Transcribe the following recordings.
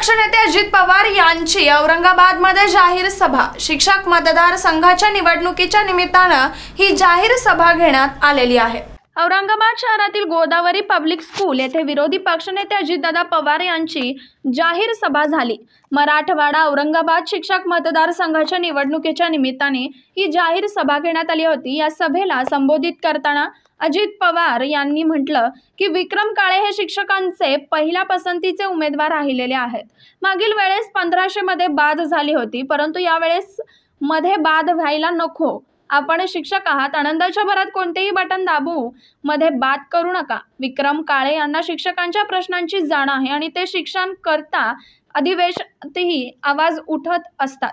पक्ष नेते अजित पवार यांची मध्ये जाहीर सभा शिक्षक मतदार संघाच्या निवडणुकीच्या निमित्तानं ही जाहीर सभा घेण्यात आलेली आहे औरंगाबाद शहरातील गोदावरी पब्लिक स्कूल येथे विरोधी पक्षनेते अजितदादा पवार यांची जाहीर सभा झाली मराठवाडा औरंगाबाद शिक्षक मतदारसंघाच्या निवडणुकीच्या निमित्ताने ही जाहीर सभा घेण्यात आली होती या सभेला संबोधित करताना अजित पवार यांनी म्हटलं की विक्रम काळे हे शिक्षकांचे पहिल्या पसंतीचे उमेदवार राहिलेले आहेत मागील वेळेस पंधराशे मध्ये बाद झाली होती परंतु यावेळेस मध्ये बाद व्हायला नको आपण शिक्षक आहात आनंदाच्या भरात कोणतेही बटन दाबू मध्ये बात करू नका विक्रम काळे यांना शिक्षकांच्या प्रश्नांची जाण आहे आणि ते शिक्षण करता अधिवेशनातही आवाज उठत असतात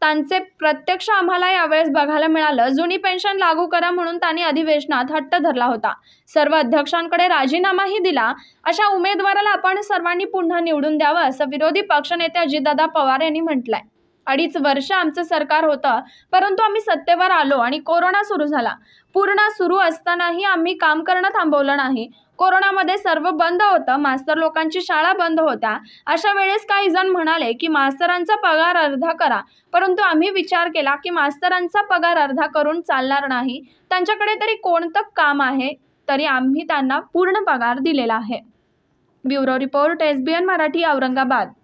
त्यांचे प्रत्यक्ष आम्हाला यावेळेस बघायला मिळालं जुनी पेन्शन लागू करा म्हणून त्यांनी अधिवेशनात हट्ट धरला होता सर्व अध्यक्षांकडे राजीनामाही दिला अशा उमेदवाराला आपण सर्वांनी पुन्हा निवडून द्यावं असं विरोधी पक्षनेते अजितदादा पवार यांनी म्हटलंय अडीच वर्ष आमचं सरकार होतं परंतु आम्ही सत्तेवर आलो आणि कोरोना सुरू झाला पूर्ण सुरू असतानाही आम्ही काम करणं थांबवलं नाही कोरोनामध्ये सर्व बंद होतं मास्तर लोकांची शाळा बंद होत्या अशा वेळेस काही जण म्हणाले की मास्तरांचा पगार अर्धा करा परंतु आम्ही विचार केला की मास्तरांचा पगार अर्धा करून चालणार नाही त्यांच्याकडे तरी कोणतं काम आहे तरी आम्ही त्यांना पूर्ण पगार दिलेला आहे bureau report S B N Marathi Aurangabad